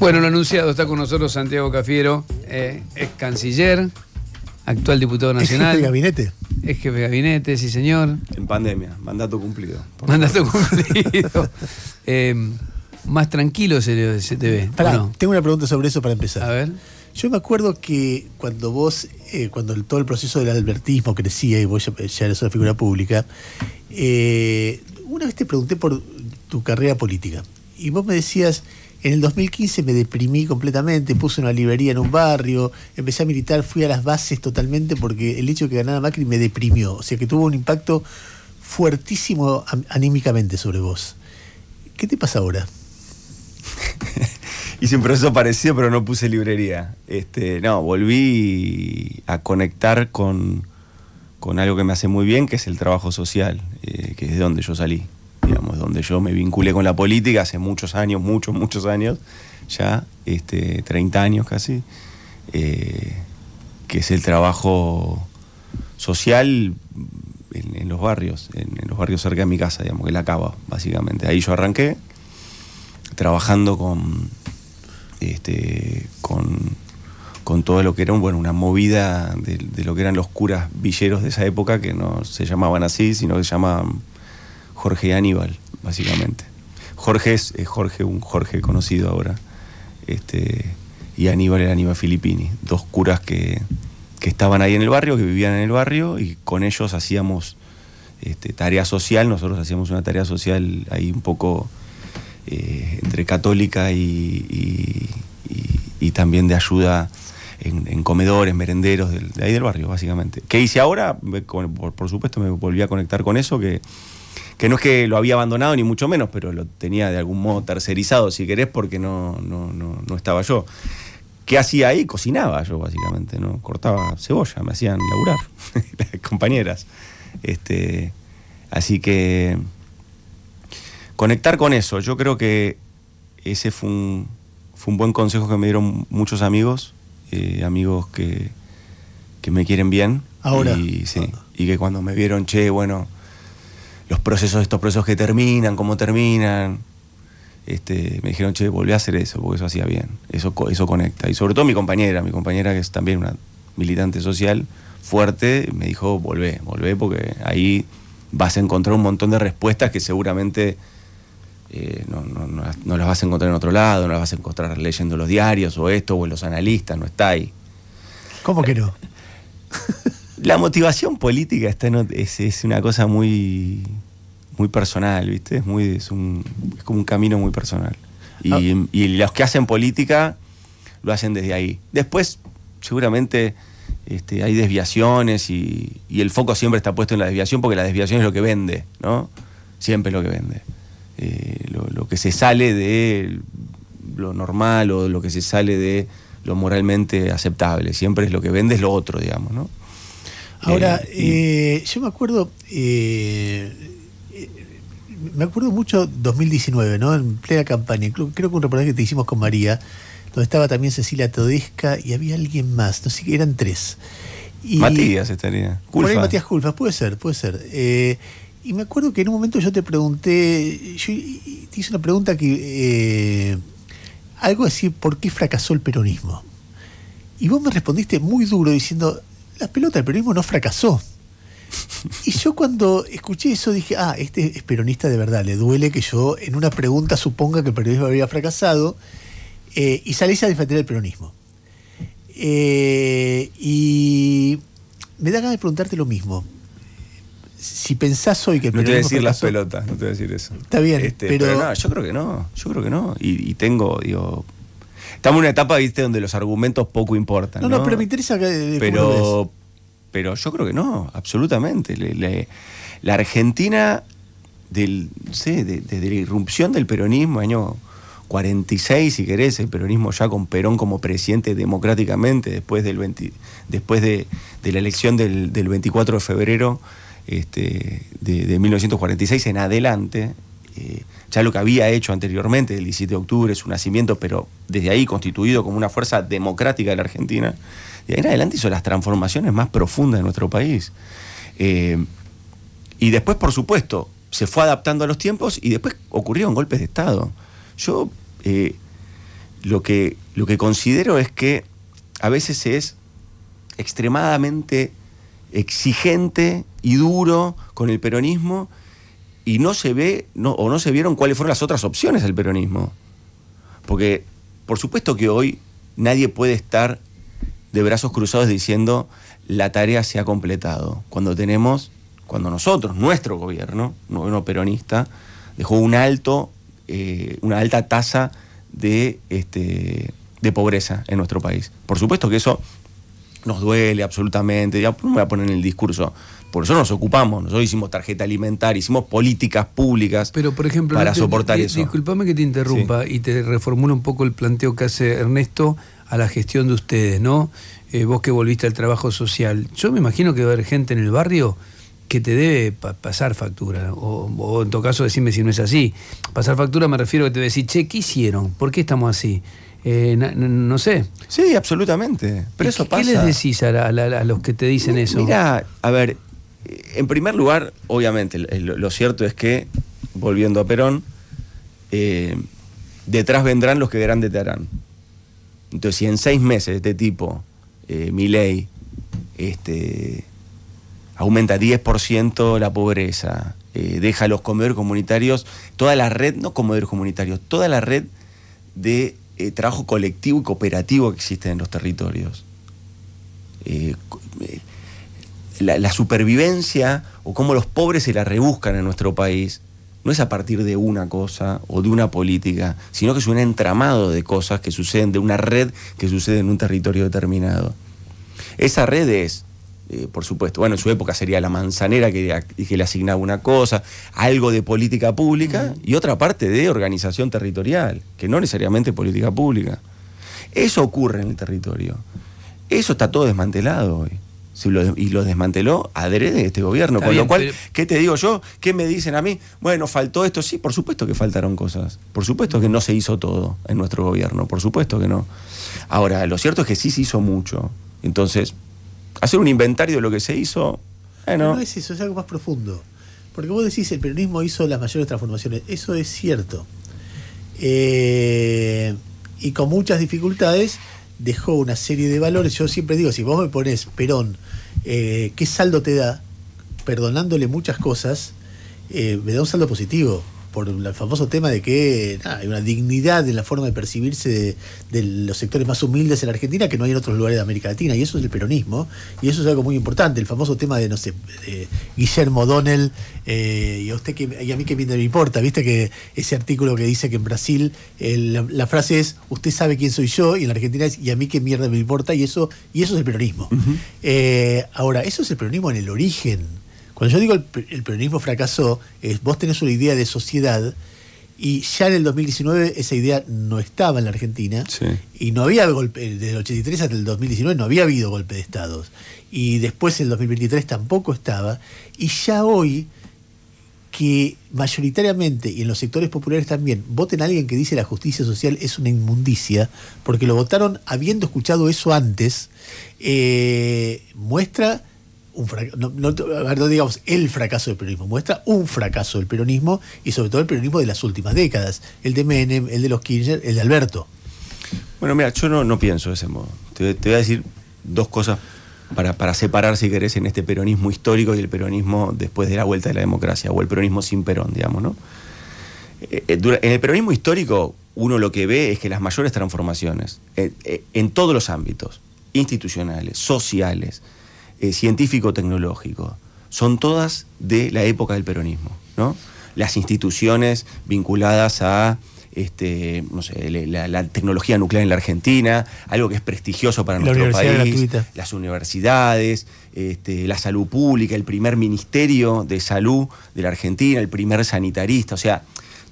Bueno, lo anunciado, está con nosotros Santiago Cafiero, eh, ex canciller, actual diputado nacional. ¿Es jefe de gabinete. Es jefe de gabinete, sí señor. En pandemia, mandato cumplido. Mandato cumplido. Eh, más tranquilo se, de te ve. Tengo una pregunta sobre eso para empezar. A ver. Yo me acuerdo que cuando vos, eh, cuando todo el proceso del albertismo crecía y vos ya, ya eras una figura pública, una vez te pregunté por tu carrera política y vos me decías en el 2015 me deprimí completamente, puse una librería en un barrio, empecé a militar, fui a las bases totalmente porque el hecho de que ganara Macri me deprimió, o sea que tuvo un impacto fuertísimo anímicamente sobre vos. ¿Qué te pasa ahora? Hice un proceso parecido, pero no puse librería. Este, no, volví a conectar con, algo que me hace muy bien, que es el trabajo social, eh, que es de donde yo salí donde yo me vinculé con la política hace muchos años, muchos, muchos años, ya este, 30 años casi, eh, que es el trabajo social en, los barrios, en, los barrios cerca de mi casa, digamos, que la cava, básicamente. Ahí yo arranqué trabajando con, este, con, todo lo que era bueno, una movida de, de, lo que eran los curas villeros de esa época, que no se llamaban así, sino que se llamaban Jorge y Aníbal, básicamente. Jorge es, Jorge, un Jorge conocido ahora. Este, y Aníbal era Aníbal Filippini, dos curas que, estaban ahí en el barrio, que vivían en el barrio, y con ellos hacíamos este, tarea social, nosotros hacíamos una tarea social ahí un poco eh, entre católica y, y, también de ayuda en, comedores, merenderos, de ahí del barrio, básicamente. ¿Qué hice ahora? Por, por, supuesto me volví a conectar con eso, que que no es que lo había abandonado ni mucho menos, pero lo tenía de algún modo tercerizado, si querés, porque no, estaba yo. ¿Qué hacía ahí? Cocinaba yo, básicamente, ¿no? Cortaba cebolla, me hacían laburar, las compañeras. Este, así que conectar con eso, yo creo que ese fue un, buen consejo que me dieron muchos amigos, eh, amigos que, me quieren bien. Ahora. y que cuando me vieron, che, bueno, los procesos, estos procesos que terminan, cómo terminan. Este, me dijeron, che, volví a hacer eso, porque eso hacía bien, eso, eso conecta. Y sobre todo mi compañera, mi compañera que es también una militante social fuerte, me dijo, volvé, volvé, porque ahí vas a encontrar un montón de respuestas que seguramente eh, no, no, las vas a encontrar en otro lado, no las vas a encontrar leyendo los diarios o esto, o en los analistas, no está ahí. ¿Cómo que no? La motivación política es, una cosa muy, muy personal, ¿viste? Es, muy, es, un, como un camino muy personal. Ah. Y, los que hacen política lo hacen desde ahí. Después, seguramente este, hay desviaciones y, el foco siempre está puesto en la desviación porque la desviación es lo que vende, ¿no? Siempre es lo que vende. Eh, lo, lo que se sale de lo normal o lo que se sale de lo moralmente aceptable. Siempre es lo que vende, es lo otro, digamos, ¿no? Ahora, eh, eh, yo me acuerdo, eh, me acuerdo mucho 2019, ¿no? En plena campaña, creo que un reportaje que te hicimos con María, donde estaba también Cecilia Todesca y había alguien más, no sé, eran tres. Y, Matías estaría. Matías Culfas, puede ser, puede ser. y me acuerdo que en un momento yo te pregunté, yo te hice una pregunta que... algo así, ¿por qué fracasó el peronismo? Y vos me respondiste muy duro diciendo, las pelotas el peronismo no fracasó. Y yo cuando escuché eso dije, ah, este es peronista de verdad, le duele que yo en una pregunta suponga que el peronismo había fracasado eh, y salís a defender el peronismo. Eh, y me da ganas de preguntarte lo mismo. Si pensás hoy que el peronismo No te voy a decir las pelotas, no te voy a decir eso. Está bien, este, pero... pero no, yo creo que no, yo creo que no. Y, y tengo, digo, Estamos en una etapa, viste, donde los argumentos poco importan. No, no, pero me interesa que. Eh, pero, yo creo que no, absolutamente. la Argentina, desde la irrupción del peronismo, año 46, si querés, el peronismo ya con Perón como presidente democráticamente, después, del después de, la elección del, del 24 de febrero este, de, de 1946 en adelante, eh, ya lo que había hecho anteriormente, el 17 de octubre, su nacimiento, pero desde ahí constituido como una fuerza democrática de la Argentina, de ahí en adelante hizo las transformaciones más profundas de nuestro país. Eh, y después, por supuesto, se fue adaptando a los tiempos y después ocurrieron golpes de Estado. Yo eh, lo, que, lo que considero es que a veces es extremadamente exigente y duro con el peronismo y no se ve no, o no se vieron cuáles fueron las otras opciones del peronismo. Porque por supuesto que hoy nadie puede estar de brazos cruzados diciendo la tarea se ha completado. Cuando tenemos, cuando nosotros, nuestro gobierno, gobierno peronista, dejó un alto, eh, una alta tasa de, este, de pobreza en nuestro país. Por supuesto que eso nos duele absolutamente, ya no me voy a poner en el discurso. Por eso nos ocupamos, nosotros hicimos tarjeta alimentaria, hicimos políticas públicas Pero, por ejemplo, para soportar eso. Disculpame que te interrumpa y te reformulo un poco el planteo que hace Ernesto a la gestión de ustedes, ¿no? Eh, vos que volviste al trabajo social. Yo me imagino que va a haber gente en el barrio que te debe pasar factura, o, en tu caso decime si no es así. Pasar factura me refiero a que te decís decir, che, ¿qué hicieron? ¿Por qué estamos así? Eh, no, sé. Sí, absolutamente. Pero eso qué, les decís a, los que te dicen eso? Mira, a ver, en primer lugar, obviamente, lo, cierto es que, volviendo a Perón, eh, detrás vendrán los que verán te harán. Entonces, si en seis meses este tipo, eh, mi ley, este, aumenta 10% la pobreza, deja deja los comedores comunitarios, toda la red, no comedores comunitarios, toda la red de eh, trabajo colectivo y cooperativo que existe en los territorios. Eh, eh, la, la, supervivencia o cómo los pobres se la rebuscan en nuestro país no es a partir de una cosa o de una política, sino que es un entramado de cosas que suceden, de una red que sucede en un territorio determinado. Esa red es eh, por supuesto. Bueno, en su época sería la manzanera que, que le asignaba una cosa, algo de política pública y otra parte de organización territorial, que no necesariamente política pública. Eso ocurre en el territorio. Eso está todo desmantelado hoy. y lo desmanteló adrede este gobierno. con lo cual, ¿qué te digo yo? ¿Qué me dicen a mí? Bueno, faltó esto. Sí, por supuesto que faltaron cosas. Por supuesto que no se hizo todo en nuestro gobierno. Por supuesto que no. Ahora, lo cierto es que sí se hizo mucho. Entonces, hacer un inventario de lo que se hizo. Eh, no es eso, es algo más profundo. Porque vos decís, el peronismo hizo las mayores transformaciones. Eso es cierto. Eh, y con muchas dificultades dejó una serie de valores. Yo siempre digo, si vos me pones Perón, eh, ¿qué saldo te da? Perdonándole muchas cosas, me da un saldo positivo por el famoso tema de que hay una dignidad en la forma de percibirse de, los sectores más humildes en la Argentina que no hay en otros lugares de América Latina, y eso es el peronismo, y eso es algo muy importante, el famoso tema de, no sé, Guillermo Donnell, eh, y, a usted que, y a mí que me importa, viste que ese artículo que dice que en Brasil la, frase es, usted sabe quién soy yo, y en la Argentina es, y a mí qué mierda me importa, y eso, y eso es el peronismo. Eh, ahora, eso es el peronismo en el origen cuando yo digo el, el peronismo fracasó, vos tenés una idea de sociedad y ya en el 2019 esa idea no estaba en la Argentina y no había golpe, desde el 83 hasta el 2019 no había habido golpe de estados y después en el 2023 tampoco estaba y ya hoy que mayoritariamente y en los sectores populares también voten a alguien que dice la justicia social es una inmundicia porque lo votaron habiendo escuchado eso antes eh, muestra un no, digamos el fracaso del peronismo, muestra un fracaso del peronismo y sobre todo el peronismo de las últimas décadas, el de Menem, el de los Kirchner, el de Alberto. Bueno, mira, yo no, no pienso de ese modo. Te, voy a decir dos cosas para, para, separar, si querés, en este peronismo histórico y el peronismo después de la vuelta de la democracia, o el peronismo sin Perón, digamos, ¿no? Eh, eh, en el peronismo histórico, uno lo que ve es que las mayores transformaciones, eh, en todos los ámbitos, institucionales, sociales, eh, científico-tecnológico. Son todas de la época del peronismo, ¿no? Las instituciones vinculadas a este, la, tecnología nuclear en la Argentina, algo que es prestigioso para nuestro país, las universidades, este, la salud pública, el primer ministerio de salud de la Argentina, el primer sanitarista, o sea,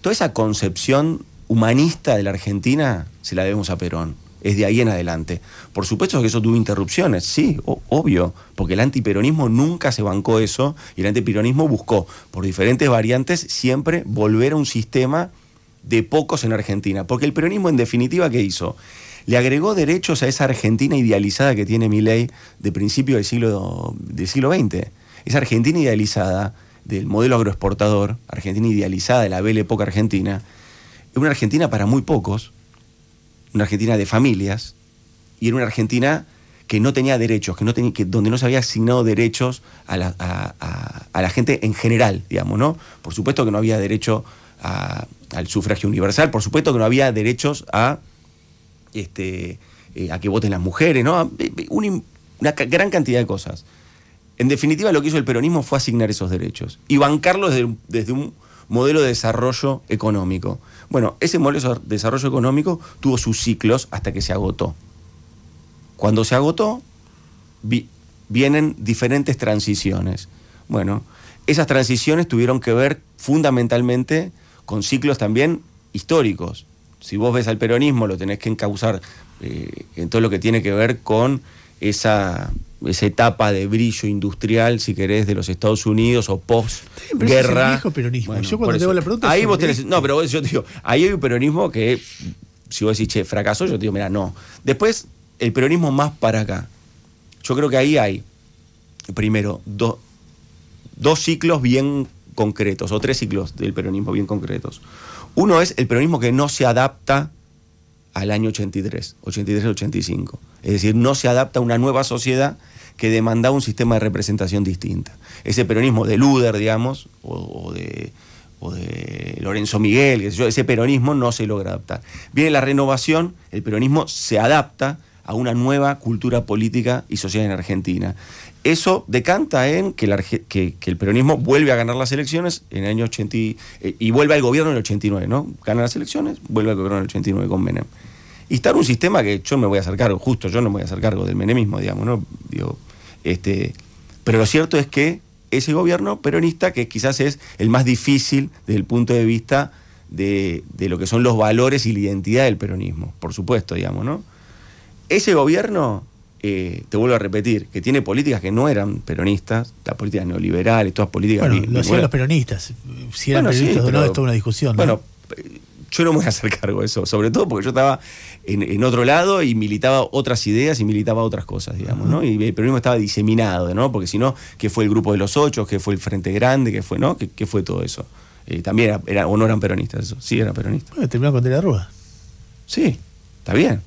toda esa concepción humanista de la Argentina se la debemos a Perón es de ahí en adelante. Por supuesto que eso tuvo interrupciones, sí, obvio, porque el antiperonismo nunca se bancó eso y el antiperonismo buscó, por diferentes variantes, siempre volver a un sistema de pocos en Argentina. Porque el peronismo, en definitiva, ¿qué hizo? Le agregó derechos a esa Argentina idealizada que tiene mi ley de principio del siglo, del siglo XX. Esa Argentina idealizada del modelo agroexportador, Argentina idealizada de la bella época argentina, es una Argentina para muy pocos, una Argentina de familias y era una Argentina que no tenía derechos, que no tenía, que donde no se había asignado derechos a la, gente en general, digamos, ¿no? Por supuesto que no había derecho al sufragio universal, por supuesto que no había derechos a, este, eh, a que voten las mujeres, ¿no? Una, una gran cantidad de cosas. En definitiva, lo que hizo el peronismo fue asignar esos derechos y bancarlos desde, desde un modelo de desarrollo económico. Bueno, ese modelo de desarrollo económico tuvo sus ciclos hasta que se agotó. Cuando se agotó, vienen diferentes transiciones. Bueno, esas transiciones tuvieron que ver fundamentalmente con ciclos también históricos. Si vos ves al peronismo, lo tenés que encauzar eh, en todo lo que tiene que ver con esa, esa etapa de brillo industrial, si querés, de los Estados Unidos o post-guerra. yo cuando la pregunta. Ahí vos tenés, no, pero yo digo, ahí hay un peronismo que, si vos decís, che, fracasó, yo te digo, mira, no. Después, el peronismo más para acá. Yo creo que ahí hay, primero, dos ciclos bien concretos, o tres ciclos del peronismo bien concretos. Uno es el peronismo que no se adapta al año 83, 83 85. Es decir, no se adapta a una nueva sociedad que demandaba un sistema de representación distinta. Ese peronismo de Luder, digamos, o, de, Lorenzo Miguel, ese peronismo no se logra adaptar. Viene la renovación, el peronismo se adapta a una nueva cultura política y social en Argentina. Eso decanta en que el, peronismo vuelve a ganar las elecciones en el año 80 y, eh, y vuelve al gobierno en el 89, ¿no? Gana las elecciones, vuelve al gobierno en el 89 con Menem. Y estar un sistema que yo me voy a hacer cargo, justo yo no me voy a hacer cargo del menemismo, digamos, ¿no? Este, pero lo cierto es que ese gobierno peronista, que quizás es el más difícil desde el punto de vista de, lo que son los valores y la identidad del peronismo, por supuesto, digamos, ¿no? Ese gobierno, eh, te vuelvo a repetir, que tiene políticas que no eran peronistas, las políticas neoliberales, todas políticas... Bueno, lo los peronistas, si eran peronistas no, es una discusión. ¿no? Bueno, yo no me voy a hacer cargo de eso, sobre todo porque yo estaba en, otro lado y militaba otras ideas y militaba otras cosas, digamos, ¿no? Y el peronismo estaba diseminado, ¿no? Porque si no, ¿qué fue el grupo de los ocho? ¿Qué fue el Frente Grande? ¿Qué fue, no? ¿Qué, fue todo eso? Eh, también era, o no eran peronistas, eso. sí eran peronistas. Bueno, con Sí, está bien,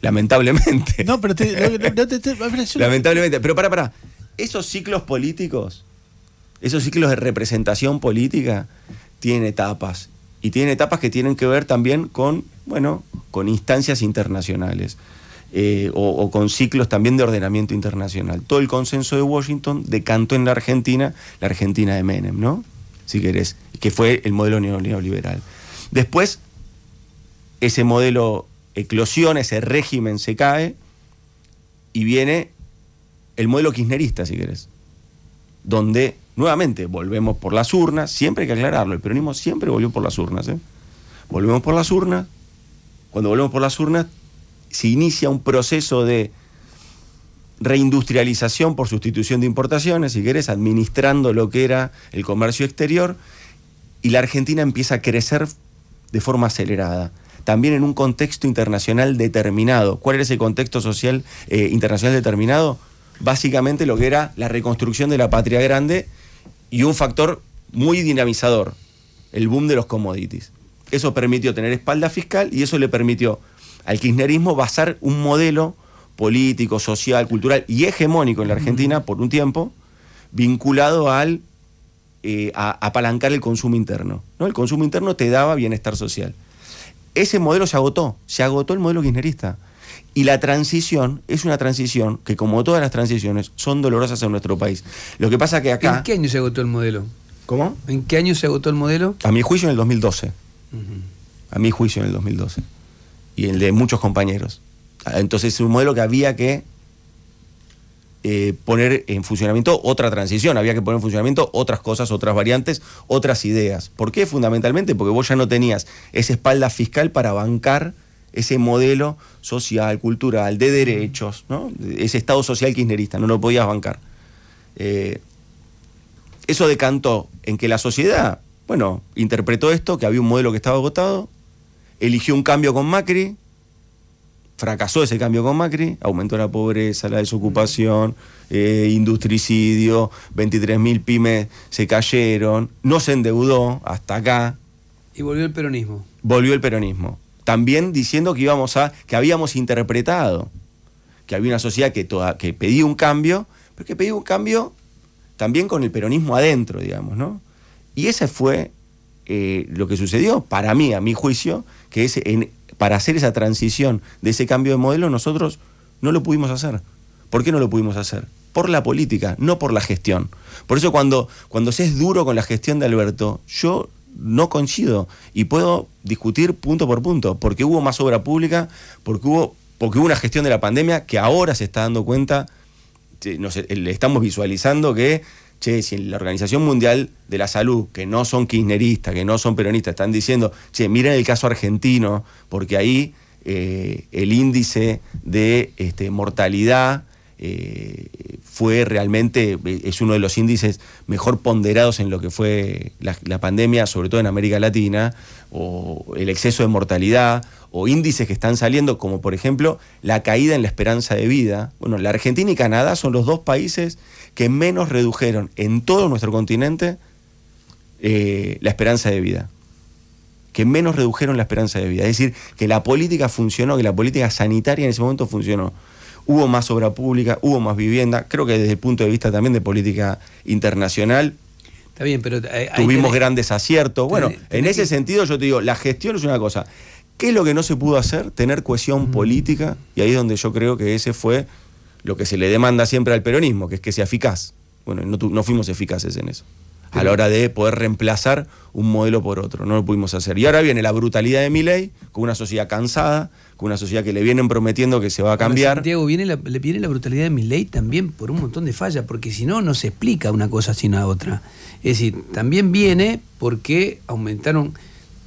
lamentablemente. No, pero no, Lamentablemente, pero para, para, esos ciclos políticos, esos ciclos de representación política, tienen etapas y tiene etapas que tienen que ver también con, bueno, con instancias internacionales. Eh, o, con ciclos también de ordenamiento internacional. Todo el consenso de Washington decantó en la Argentina, la Argentina de Menem, ¿no? Si querés, que fue el modelo neoliberal. Después, ese modelo eclosiona, ese régimen se cae y viene el modelo kirchnerista, si querés, donde Nuevamente, volvemos por las urnas, siempre hay que aclararlo, el peronismo siempre volvió por las urnas. ¿eh? Volvemos por las urnas, cuando volvemos por las urnas se inicia un proceso de reindustrialización por sustitución de importaciones, si querés, administrando lo que era el comercio exterior, y la Argentina empieza a crecer de forma acelerada también en un contexto internacional determinado. ¿Cuál era ese contexto social eh, internacional determinado? Básicamente lo que era la reconstrucción de la patria grande y un factor muy dinamizador, el boom de los commodities. Eso permitió tener espalda fiscal y eso le permitió al kirchnerismo basar un modelo político, social, cultural y hegemónico en la Argentina por un tiempo, vinculado al eh, a, apalancar el consumo interno. ¿no? El consumo interno te daba bienestar social. Ese modelo se agotó, se agotó el modelo kirchnerista. Y la transición es una transición que, como todas las transiciones, son dolorosas en nuestro país. Lo que pasa que acá... ¿En qué año se agotó el modelo? ¿Cómo? ¿En qué año se agotó el modelo? A mi juicio en el 2012. A mi juicio en el 2012. Y el de muchos compañeros. Ah, entonces es un modelo que había que eh, poner en funcionamiento otra transición, había que poner en funcionamiento otras cosas, otras variantes, otras ideas. ¿Por qué? Fundamentalmente porque vos ya no tenías esa espalda fiscal para bancar ese modelo social, cultural, de derechos, ese Estado social kirchnerista, no lo podías bancar. Eh, eso decantó en que la sociedad, bueno, interpretó esto, que había un modelo que estaba agotado, eligió un cambio con Macri, fracasó ese cambio con Macri, aumentó la pobreza, la desocupación, eh, industricidio, 23.000 pymes se cayeron, no se endeudó hasta acá. Y volvió el peronismo. Volvió el peronismo también diciendo que íbamos a, que habíamos interpretado que había una sociedad que, pedía un cambio, pero que pedía un cambio también con el peronismo adentro, digamos, ¿no? Y ese fue eh, lo que sucedió, para mí, a mi juicio, que es para hacer esa transición de ese cambio de modelo, nosotros no lo pudimos hacer. ¿Por qué no lo pudimos hacer? Por la política, no por la gestión. Por eso cuando, cuando se es duro con la gestión de Alberto, yo no coincido y puedo discutir punto por punto, porque hubo más obra pública, porque hubo, porque hubo una gestión de la pandemia que ahora se está dando cuenta, le estamos visualizando que, che, si en la Organización Mundial de la Salud, que no son kirchneristas, que no son peronistas, están diciendo, che, miren el caso argentino, porque ahí eh, el índice de este, mortalidad eh, fue realmente, eh, es uno de los índices mejor ponderados en lo que fue la, pandemia, sobre todo en América Latina, o el exceso de mortalidad, o índices que están saliendo, como por ejemplo la caída en la esperanza de vida. Bueno, la Argentina y Canadá son los dos países que menos redujeron en todo nuestro continente eh, la esperanza de vida que menos redujeron la esperanza de vida. Es decir, que la política funcionó, que la política sanitaria en ese momento funcionó hubo más obra pública, hubo más vivienda, creo que desde el punto de vista también de política internacional. Está bien, pero eh, tuvimos grandes aciertos. Bueno, en ese sentido yo te digo, la gestión es una cosa. ¿Qué es lo que no se pudo hacer? Tener cohesión mm. política, y ahí es donde yo creo que ese fue lo que se le demanda siempre al peronismo, que es que sea eficaz. Bueno, no fuimos eficaces en eso a la hora de poder reemplazar un modelo por otro. No lo pudimos hacer. Y ahora viene la brutalidad de mi ley, con una sociedad cansada, con una sociedad que le vienen prometiendo que se va a cambiar. Santiago, viene la, viene la brutalidad de mi ley también por un montón de fallas, porque si no, no se explica una cosa sin la otra. Es decir, también viene porque aumentaron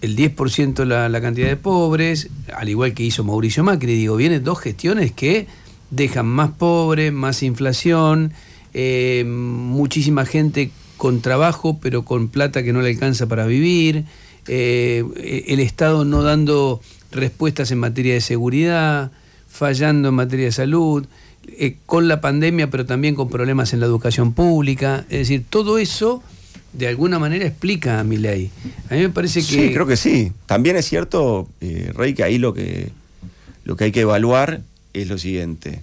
el 10% la, cantidad de pobres, al igual que hizo Mauricio Macri. Digo, vienen dos gestiones que dejan más pobres, más inflación, eh, muchísima gente con trabajo, pero con plata que no le alcanza para vivir, eh, el Estado no dando respuestas en materia de seguridad, fallando en materia de salud, eh, con la pandemia, pero también con problemas en la educación pública. Es decir, todo eso de alguna manera explica a mi ley. A mí me parece que. Sí, creo que sí. También es cierto, eh, Rey, que ahí lo que, lo que hay que evaluar es lo siguiente.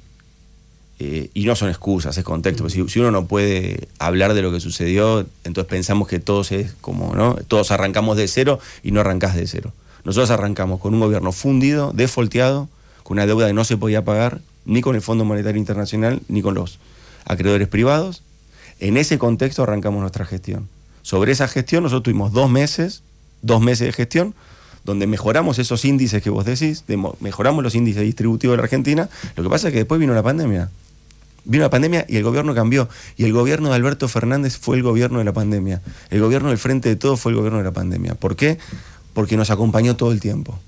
Eh, y no son excusas, es contexto. Mm. si, uno no puede hablar de lo que sucedió, entonces pensamos que todos es como, ¿no? Todos arrancamos de cero y no arrancás de cero. Nosotros arrancamos con un gobierno fundido, defolteado, con una deuda que no se podía pagar, ni con el Fondo Monetario Internacional, ni con los acreedores privados. En ese contexto arrancamos nuestra gestión. Sobre esa gestión nosotros tuvimos dos meses, dos meses de gestión, donde mejoramos esos índices que vos decís, mejoramos los índices distributivos de la Argentina. Lo que pasa es que después vino la pandemia. Vino la pandemia y el gobierno cambió. Y el gobierno de Alberto Fernández fue el gobierno de la pandemia. El gobierno del Frente de todo fue el gobierno de la pandemia. ¿Por qué? Porque nos acompañó todo el tiempo.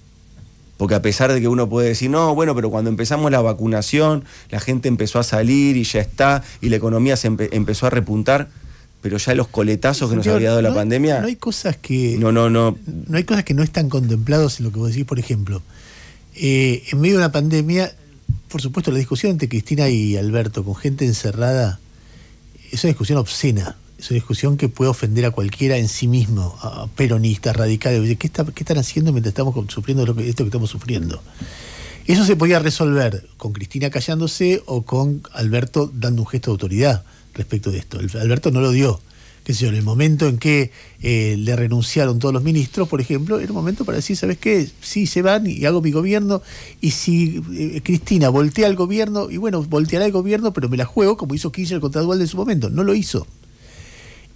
Porque a pesar de que uno puede decir, no, bueno, pero cuando empezamos la vacunación, la gente empezó a salir y ya está, y la economía se empezó a repuntar, pero ya los coletazos que nos había dado la pandemia. No hay cosas que. No, no, no. No hay cosas que no están contemplados en lo que vos decís, por ejemplo. Eh, en medio de la pandemia por supuesto, la discusión entre Cristina y Alberto con gente encerrada es una discusión obscena. Es una discusión que puede ofender a cualquiera en sí mismo, a peronistas, radicales. ¿Qué, están haciendo mientras estamos sufriendo esto que estamos sufriendo? Eso se podía resolver con Cristina callándose o con Alberto dando un gesto de autoridad respecto de esto. Alberto no lo dio en el momento en que eh, le renunciaron todos los ministros, por ejemplo, era un momento para decir, ¿sabes qué? Sí, se van y hago mi gobierno, y si eh, Cristina voltea al gobierno, y bueno, volteará el gobierno, pero me la juego como hizo Kirchner contra Dualde en su momento, no lo hizo.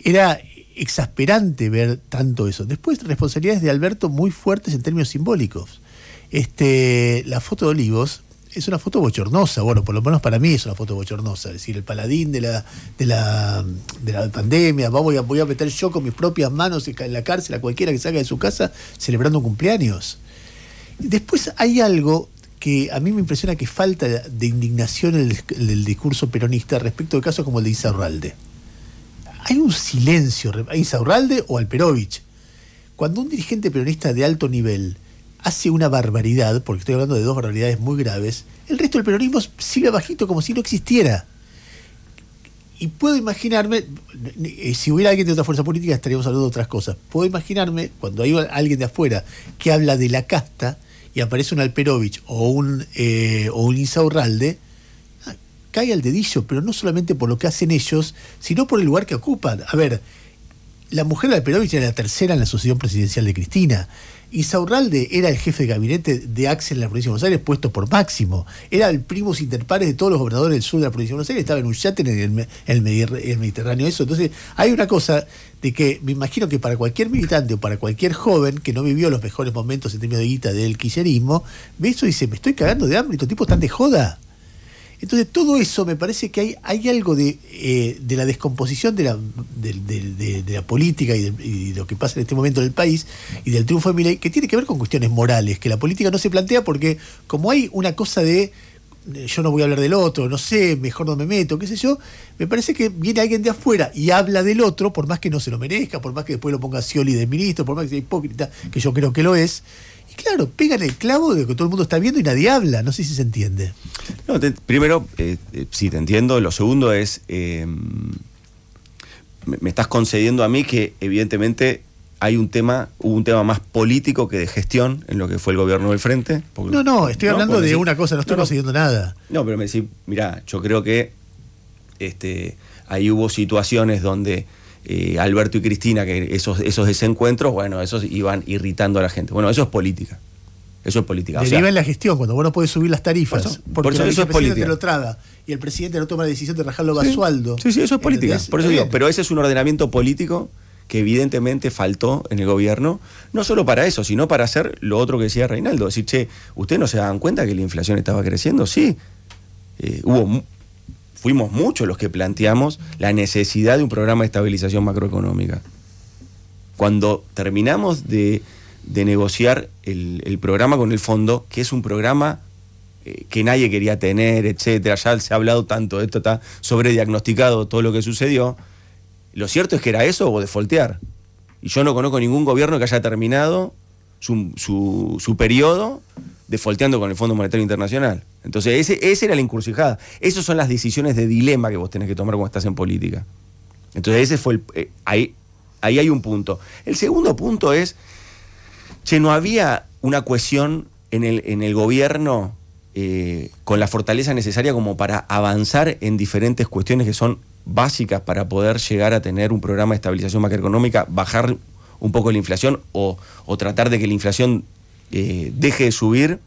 Era exasperante ver tanto eso. Después, responsabilidades de Alberto muy fuertes en términos simbólicos. Este, la foto de Olivos, es una foto bochornosa, bueno, por lo menos para mí es una foto bochornosa, es decir, el paladín de la, de la, pandemia, voy, a, voy a meter yo con mis propias manos en la cárcel a cualquiera que salga de su casa celebrando cumpleaños. Después hay algo que a mí me impresiona que falta de indignación en el, discurso peronista respecto de casos como el de Isaurralde. Hay un silencio a Isaurralde o Alperovich. Cuando un dirigente peronista de alto nivel hace una barbaridad, porque estoy hablando de dos barbaridades muy graves, el resto del peronismo sigue bajito como si no existiera. Y puedo imaginarme, eh, si hubiera alguien de otra fuerza política estaríamos hablando de otras cosas, puedo imaginarme cuando hay alguien de afuera que habla de la casta y aparece un Alperovich o un, eh, o un Insaurralde, ah, cae al dedillo, pero no solamente por lo que hacen ellos, sino por el lugar que ocupan. A ver, la mujer de Alperovich era la tercera en la sucesión presidencial de Cristina. Saurralde era el jefe de gabinete de Axel en la provincia de Buenos Aires, puesto por Máximo. Era el primo interpares de todos los gobernadores del sur de la provincia de Buenos Aires. Estaba en un yate en el, Mediterráneo. Eso. Entonces, hay una cosa de que me imagino que para cualquier militante o para cualquier joven que no vivió los mejores momentos en términos de guita del quillerismo, ve eso y dice, me estoy cagando de hambre, estos tipos están de joda. Entonces, todo eso me parece que hay, hay algo de, eh, la descomposición de la, de, la política y, de, lo que pasa en este momento en el país y del triunfo de Milei, que tiene que ver con cuestiones morales, que la política no se plantea porque, como hay una cosa de eh, yo no voy a hablar del otro, no sé, mejor no me meto, qué sé yo, me parece que viene alguien de afuera y habla del otro, por más que no se lo merezca, por más que después lo ponga Scioli de ministro, por más que sea hipócrita, que yo creo que lo es, claro, pegan el clavo de lo que todo el mundo está viendo y nadie habla. No sé si se entiende. primero, eh, eh, sí, te entiendo. Lo segundo es, em, me, estás concediendo a mí que evidentemente hay un tema, hubo un tema más político que de gestión en lo que fue el gobierno del Frente. no, no, estoy hablando de una cosa, no estoy concediendo nada. No, pero me decís, mirá, yo creo que este, ahí hubo situaciones donde eh, Alberto y Cristina, que esos, esos desencuentros, bueno, esos iban irritando a la gente. Bueno, eso es política. Eso es política. Deriva o en la gestión, cuando vos no podés subir las tarifas. Por eso, porque eso, es política. lo y el presidente no toma la decisión de rajarlo sí, basualdo. Sí, sí, eso es política. Por eso digo, pero ese es un ordenamiento político que evidentemente faltó en el gobierno, no solo para eso, sino para hacer lo otro que decía Reinaldo, decir, che, ¿ustedes no se daban cuenta que la inflación estaba creciendo? Sí, eh, hubo fuimos muchos los que planteamos la necesidad de un programa de estabilización macroeconómica. Cuando terminamos de, negociar el, programa con el fondo, que es un programa eh, que nadie quería tener, etcétera, ya se ha hablado tanto de esto, está sobrediagnosticado todo lo que sucedió, lo cierto es que era eso o defoltear. Y yo no conozco ningún gobierno que haya terminado su, periodo defolteando con el Fondo Monetario Internacional. Entonces, ese, esa era la encrucijada. Esas son las decisiones de dilema que vos tenés que tomar cuando estás en política. Entonces, ese fue el. Eh, ahí, ahí hay un punto. El segundo punto es. que no había una cohesión en el, en el gobierno eh, con la fortaleza necesaria como para avanzar en diferentes cuestiones que son básicas para poder llegar a tener un programa de estabilización macroeconómica, bajar un poco la inflación o, tratar de que la inflación eh, deje de subir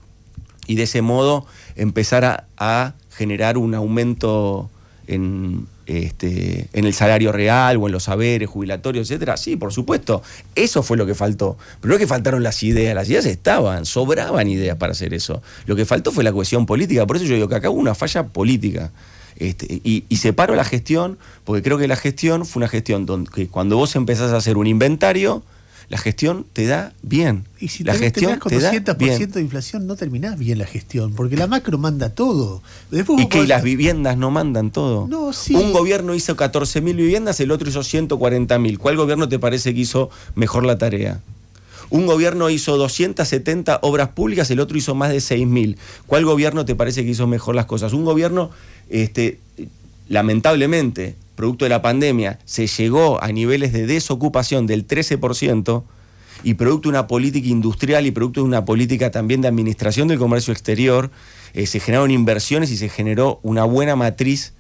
y de ese modo empezar a, generar un aumento en, este, en el salario real o en los saberes jubilatorios, etcétera. Sí, por supuesto, eso fue lo que faltó. Pero no es que faltaron las ideas, las ideas estaban, sobraban ideas para hacer eso. Lo que faltó fue la cohesión política, por eso yo digo que acá hubo una falla política. Este, y, y, separo la gestión, porque creo que la gestión fue una gestión donde cuando vos empezás a hacer un inventario, la gestión te da bien. Y si la gestión de inflación, no terminás bien la gestión, porque la macro manda todo. y que las viviendas no mandan todo. Un gobierno hizo 14.000 viviendas, el otro hizo 140.000. ¿Cuál gobierno te parece que hizo mejor la tarea? Un gobierno hizo 270 obras públicas, el otro hizo más de 6.000. ¿Cuál gobierno te parece que hizo mejor las cosas? Un gobierno, este, lamentablemente, producto de la pandemia, se llegó a niveles de desocupación del 13% y producto de una política industrial y producto de una política también de administración del comercio exterior, eh, se generaron inversiones y se generó una buena matriz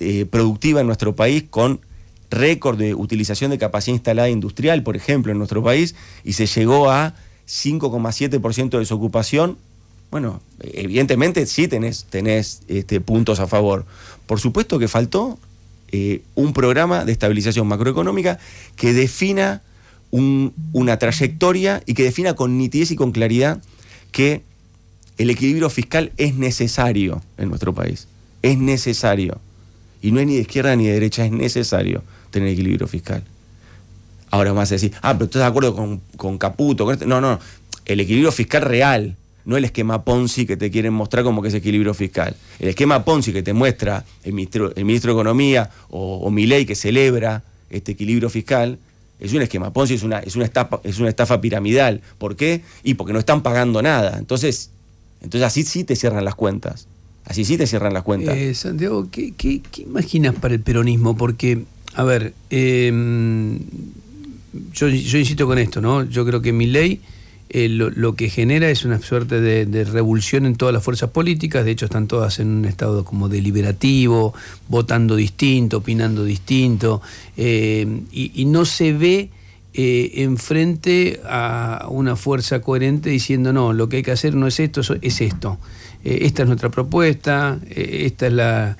eh, productiva en nuestro país con récord de utilización de capacidad instalada industrial, por ejemplo, en nuestro país, y se llegó a 5,7% de desocupación. Bueno, evidentemente sí tenés, tenés este, puntos a favor. Por supuesto que faltó eh, un programa de estabilización macroeconómica que defina una trayectoria y que defina con nitidez y con claridad que el equilibrio fiscal es necesario en nuestro país. Es necesario. Y no es ni de izquierda ni de derecha, es necesario tener equilibrio fiscal. Ahora más decir, ah, pero tú estás de acuerdo con, con Caputo, este-". No, no, el equilibrio fiscal real, no el esquema Ponzi que te quieren mostrar como que es equilibrio fiscal. El esquema Ponzi que te muestra el ministro, el ministro de Economía o, mi ley que celebra este equilibrio fiscal, es un esquema Ponzi, es una, es una, estafa, es una estafa piramidal. ¿Por qué? Y porque no están pagando nada. Entonces, entonces así sí te cierran las cuentas. Así sí te cierran las cuentas. Eh, Santiago, ¿qué, imaginas para el peronismo? Porque, a ver, em, yo, yo, insisto con esto, ¿no? Yo creo que mi ley eh, lo, que genera es una suerte de, revolución en todas las fuerzas políticas, de hecho están todas en un estado como deliberativo, votando distinto, opinando distinto, eh, y, no se ve eh, enfrente a una fuerza coherente diciendo, no, lo que hay que hacer no es esto, es esto. esta es nuestra propuesta, esta es la,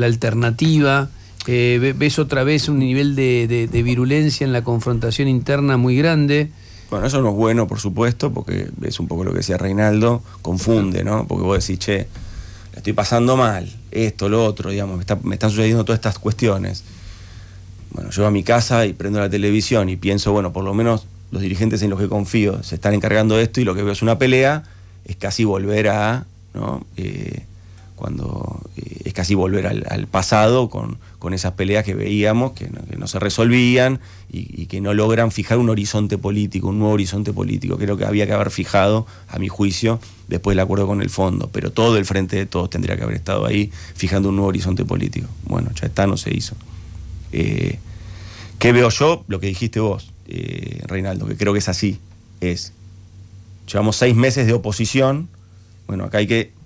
alternativa. ves otra vez un nivel de virulencia en la confrontación interna muy grande. Bueno, eso no es bueno, por supuesto, porque es un poco lo que decía Reinaldo, confunde, ¿no? Porque vos decís, che, la estoy pasando mal, esto, lo otro, digamos, me, están sucediendo todas estas cuestiones. Bueno, yo a mi casa y prendo la televisión y pienso, bueno, por lo menos los dirigentes en los que confío se están encargando de esto y lo que veo es una pelea, es casi volver a ¿no? Eh, cuando eh, es casi volver al, pasado con, esas peleas que veíamos, que no, se resolvían y, que no logran fijar un horizonte político, un nuevo horizonte político. Creo que había que haber fijado, a mi juicio, después del acuerdo con el fondo, pero todo el frente de todos tendría que haber estado ahí fijando un nuevo horizonte político. Bueno, ya está, no se hizo. Eh, ¿Qué veo yo? Lo que dijiste vos, eh, Reinaldo, que creo que es así, es, llevamos seis meses de oposición, bueno, acá hay que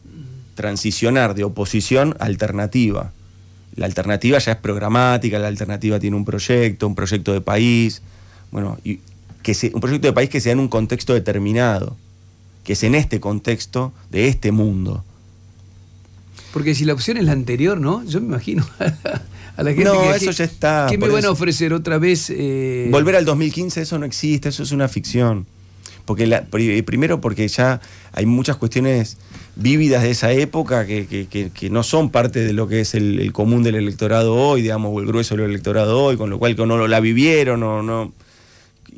transicionar de oposición a alternativa. La alternativa ya es programática, la alternativa tiene un proyecto, un proyecto de país, bueno, y que se, un proyecto de país que sea en un contexto determinado, que es en este contexto de este mundo. Porque si la opción es la anterior, ¿no? Yo me imagino a la, no, eso ya está. ¿Qué me van a ofrecer otra vez? Eh, Volver al 2015, eso no existe, eso es una ficción. Porque la, eh, primero porque ya hay muchas cuestiones vívidas de esa época que, no son parte de lo que es el, común del electorado hoy, digamos, o el grueso del electorado hoy, con lo cual que no la vivieron o no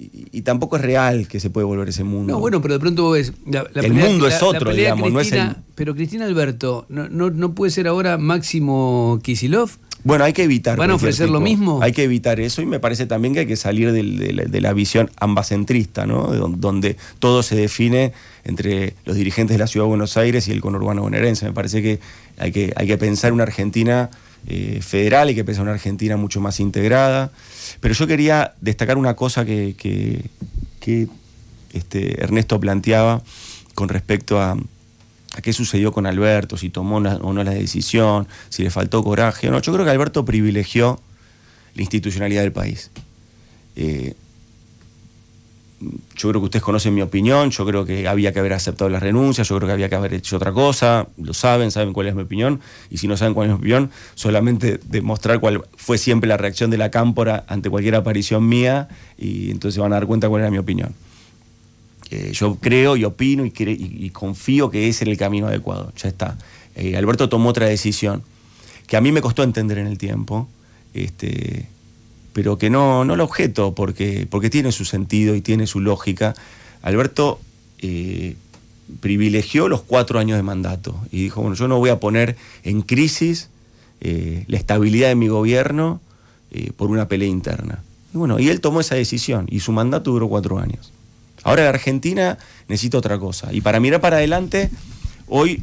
y tampoco es real que se puede volver ese mundo. No, bueno, pero de pronto vos ves. el mundo es otro, digamos. no es el... Pero Cristina Alberto, ¿no, no puede ser ahora Máximo Kisilov? Bueno, hay que evitar. ¿Van a ofrecer lo mismo? Hay que evitar eso y me parece también que hay que salir de, la, visión ambacentrista, ¿no? donde todo se define entre los dirigentes de la Ciudad de Buenos Aires y el conurbano bonaerense. Me parece que hay que, hay que pensar una Argentina eh, federal, hay que pensar una Argentina mucho más integrada. Pero yo quería destacar una cosa que, este, Ernesto planteaba con respecto a qué sucedió con Alberto, si tomó o no la decisión, si le faltó coraje o no. Yo creo que Alberto privilegió la institucionalidad del país. Eh, yo creo que ustedes conocen mi opinión, yo creo que había que haber aceptado las renuncias, yo creo que había que haber hecho otra cosa, lo saben, saben cuál es mi opinión, y si no saben cuál es mi opinión, solamente demostrar cuál fue siempre la reacción de la cámpora ante cualquier aparición mía, y entonces van a dar cuenta cuál era mi opinión yo creo y opino y, confío que es en el camino adecuado. Ya está. Eh, Alberto tomó otra decisión que a mí me costó entender en el tiempo, este, pero que no, no lo objeto porque, tiene su sentido y tiene su lógica. Alberto eh, privilegió los cuatro años de mandato y dijo, bueno, yo no voy a poner en crisis eh, la estabilidad de mi gobierno por una pelea interna. bueno, y él tomó esa decisión y su mandato duró cuatro años. Ahora la Argentina necesita otra cosa. Y para mirar para adelante, hoy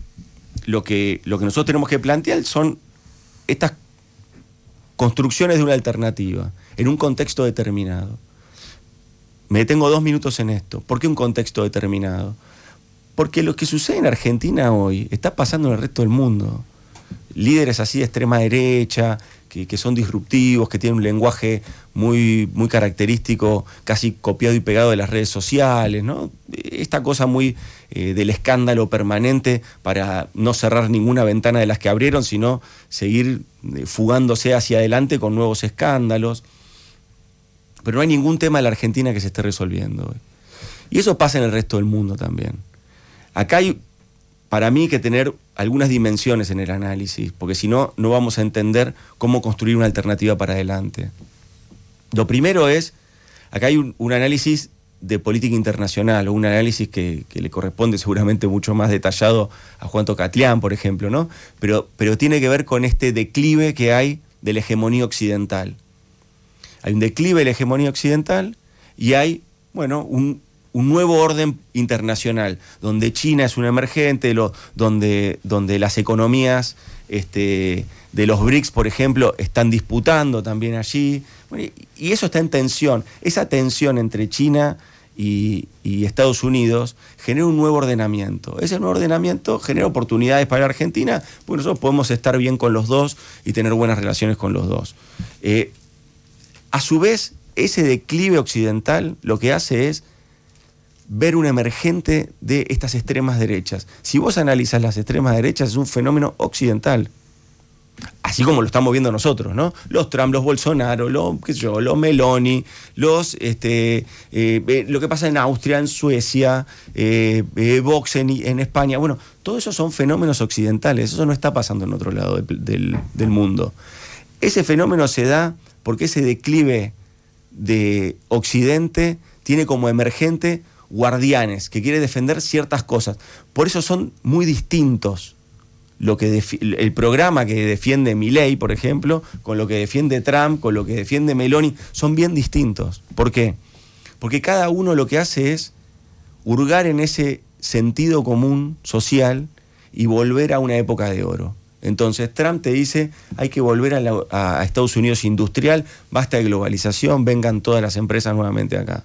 lo que, lo que nosotros tenemos que plantear son estas construcciones de una alternativa en un contexto determinado. Me detengo dos minutos en esto. ¿Por qué un contexto determinado? Porque lo que sucede en Argentina hoy está pasando en el resto del mundo. Líderes así de extrema derecha, que, son disruptivos, que tienen un lenguaje muy, muy característico, casi copiado y pegado de las redes sociales, Esta cosa muy eh, del escándalo permanente para no cerrar ninguna ventana de las que abrieron, sino seguir eh, fugándose hacia adelante con nuevos escándalos. Pero no hay ningún tema de la Argentina que se esté resolviendo. Y eso pasa en el resto del mundo también. Acá hay para mí hay que tener algunas dimensiones en el análisis, porque si no, no vamos a entender cómo construir una alternativa para adelante. Lo primero es, acá hay un, análisis de política internacional, o un análisis que, le corresponde seguramente mucho más detallado a Juan Tocatlián, por ejemplo, ¿no? Pero, pero tiene que ver con este declive que hay de la hegemonía occidental. Hay un declive de la hegemonía occidental y hay, bueno, un, un nuevo orden internacional, donde China es un emergente, donde, donde las economías este, de los BRICS, por ejemplo, están disputando también allí. y, eso está en tensión. Esa tensión entre China y, Estados Unidos genera un nuevo ordenamiento. Ese nuevo ordenamiento genera oportunidades para Argentina, porque nosotros podemos estar bien con los dos y tener buenas relaciones con los dos. Eh, a su vez, ese declive occidental lo que hace es ver un emergente de estas extremas derechas. Si vos analizas las extremas derechas, es un fenómeno occidental. Así como lo estamos viendo nosotros, ¿no? Los Trump, los Bolsonaro, los, yo, los Meloni, los, este, eh, eh, lo que pasa en Austria, en Suecia, eh, eh Vox en, España. Bueno, todo eso son fenómenos occidentales, eso no está pasando en otro lado del, del mundo. Ese fenómeno se da porque ese declive de Occidente tiene como emergente guardianes, que quiere defender ciertas cosas. Por eso son muy distintos lo que el programa que defiende Milley, por ejemplo, con lo que defiende Trump, con lo que defiende Meloni, son bien distintos. ¿Por qué? Porque cada uno lo que hace es hurgar en ese sentido común social y volver a una época de oro. Entonces Trump te dice, hay que volver a, a Estados Unidos industrial, basta de globalización, vengan todas las empresas nuevamente acá.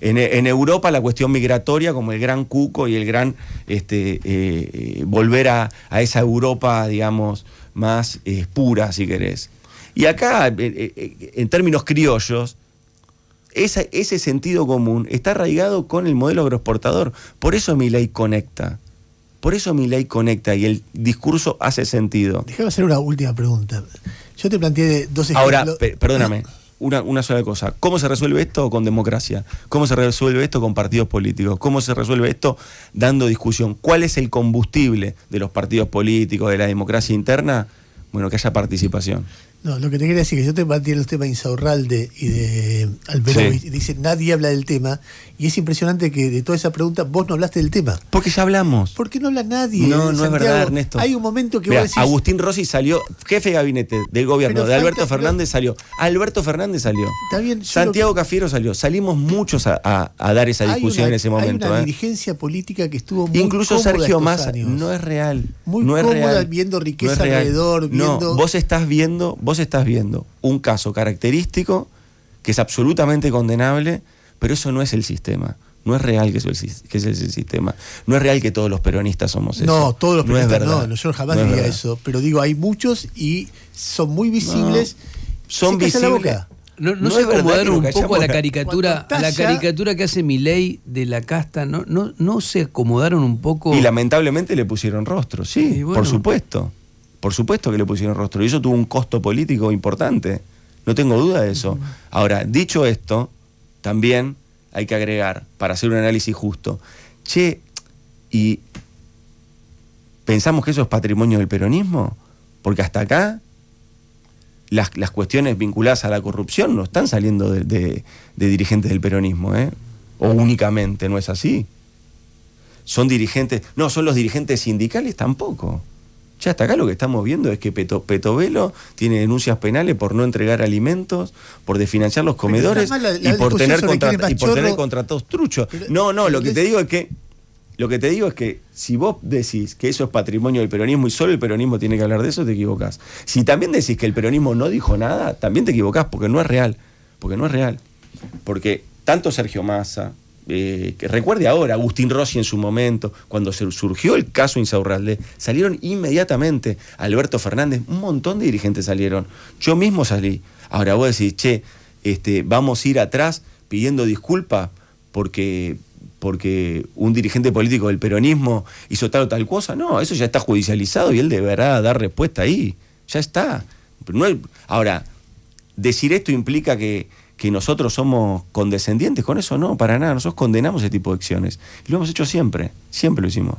En, Europa la cuestión migratoria como el gran cuco y el gran este, eh, volver a, esa Europa, digamos, más eh, pura, si querés. Y acá, eh, en términos criollos, ese sentido común está arraigado con el modelo agroexportador. Por eso mi ley conecta. Por eso mi ley conecta y el discurso hace sentido. Déjame hacer una última pregunta. Yo te planteé dos ejemplos. Ahora, perdóname una, sola cosa. ¿Cómo se resuelve esto con democracia? ¿Cómo se resuelve esto con partidos políticos? ¿Cómo se resuelve esto dando discusión? ¿Cuál es el combustible de los partidos políticos, de la democracia interna? Bueno, que haya participación. No, lo que te quería decir que yo te mantiene el tema de Insaurralde y de Alberto y Dice, nadie habla del tema. Y es impresionante que de toda esa pregunta vos no hablaste del tema. Porque ya hablamos. Porque no habla nadie? No, no es verdad, Ernesto. Hay un momento que vos decís... Agustín Rossi salió, jefe de gabinete del gobierno, de Alberto Fernández salió. Alberto Fernández salió. Está Santiago Cafiero salió. Salimos muchos a, dar esa discusión en ese momento. Hay una ¿eh? política que estuvo muy Incluso Sergio más no es real. Muy no cómoda es real. viendo riqueza alrededor. No, vos estás viendo estás viendo un caso característico que es absolutamente condenable, pero eso no es el sistema. No es real que es el, el sistema. No es real que todos los peronistas somos eso. No, todos los peronistas no. yo jamás diría eso. Pero digo, hay muchos y son muy visibles. son visibles. No, no, se acomodaron un poco a la caricatura, a la caricatura que hace Milei de la casta, no, no, no se acomodaron un poco. Y lamentablemente le pusieron rostro, sí, por supuesto. Por supuesto que le pusieron rostro y eso tuvo un costo político importante. No tengo duda de eso. Ahora, dicho esto, también hay que agregar, para hacer un análisis justo, che, ¿y pensamos que eso es patrimonio del peronismo? Porque hasta acá las, cuestiones vinculadas a la corrupción no están saliendo de, de dirigentes del peronismo, ¿eh? O únicamente, ¿no es así? Son dirigentes, no, son los dirigentes sindicales tampoco. Ya hasta acá lo que estamos viendo es que Petovelo tiene denuncias penales por no entregar alimentos, por desfinanciar los comedores y, por tener contratados contratos truchos. no, no, lo que te digo es que lo que te digo es que si vos decís que eso es patrimonio del peronismo y solo el peronismo tiene que hablar de eso, te equivocás. Si también decís que el peronismo no dijo nada, también te equivocás porque no es real, porque no es real. Porque tanto Sergio Massa, eh, recuerde ahora Agustín Rossi en su momento, cuando se surgió el caso Insaurralde, salieron inmediatamente Alberto Fernández, un montón de dirigentes salieron. Yo mismo salí. Ahora vos decís, che, este, vamos a ir atrás pidiendo disculpas porque, porque un dirigente político del peronismo hizo tal o tal cosa. No, eso ya está judicializado y él deberá dar respuesta ahí. Ya está. No Ahora, decir esto implica que que nosotros somos condescendientes con eso, no, para nada, nosotros condenamos ese tipo de acciones. Y lo hemos hecho siempre, siempre lo hicimos.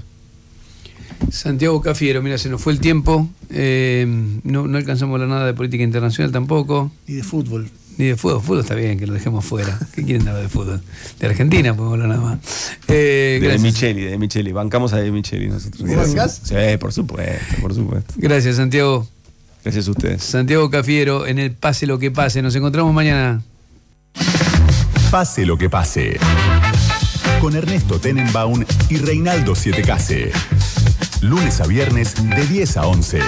Santiago Cafiero, mira, se nos fue el tiempo, eh, no, no, alcanzamos a hablar nada de política internacional tampoco. Ni de fútbol. Ni de fútbol, fútbol está bien, que lo dejemos fuera. ¿Qué quieren hablar de fútbol? De Argentina podemos hablar nada más. Eh, de, de Micheli, de Micheli, bancamos a de Micheli nosotros. gracias Sí, por supuesto, por supuesto. Gracias, Santiago. Gracias a ustedes. Santiago Cafiero, en el Pase lo que pase, nos encontramos mañana. Pase lo que pase. Con Ernesto Tenenbaum y Reinaldo Case. Lunes a viernes de 10 a 11.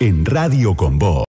En Radio con Voz.